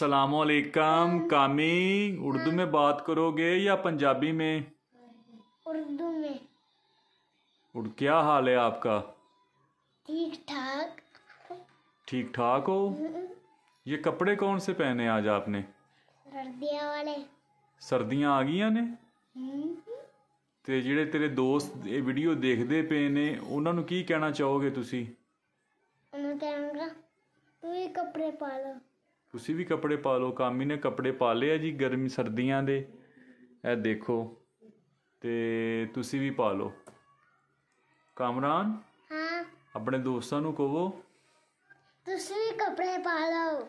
सलामकम कामी उर्दू में बात करोगे या पंजाबी में उर्दू में उड़ क्या हाल है आपका ठीक ठाक ठीक ठाक हो हम्म। ये कपड़े कौन से पहने आज आपने सर्दिया वाले सर्दियां आ गई ने ਤੇ ਜਿਹੜੇ ਤੇਰੇ ਦੋਸਤ ਇਹ ਵੀਡੀਓ ਦੇਖਦੇ ਪਏ ਨੇ ਉਹਨਾਂ ਨੂੰ ਕੀ ਕਹਿਣਾ ਚਾਹੋਗੇ ਤੁਸੀਂ ਉਹਨਾਂ ਨੂੰ ਕਹਾਂਗਾ ਤੂੰ ਇਹ ਕੱਪੜੇ ਪਾ ਤੁਸੀਂ ਵੀ ਕੱਪੜੇ ਪਾ ਲਓ ਕਾਮੀ ਨੇ ਕੱਪੜੇ ਪਾ ਲਏ ਆ ਜੀ ਗਰਮੀ ਸਰਦੀਆਂ ਦੇ ਇਹ ਦੇਖੋ ਤੇ ਤੁਸੀਂ ਵੀ ਪਾ ਲਓ ਕਮਰਾਨ ਹਾਂ ਆਪਣੇ ਦੋਸਤਾਂ ਨੂੰ ਕਹੋ ਤੁਸੀਂ ਵੀ ਕੱਪੜੇ ਪਾ ਲਓ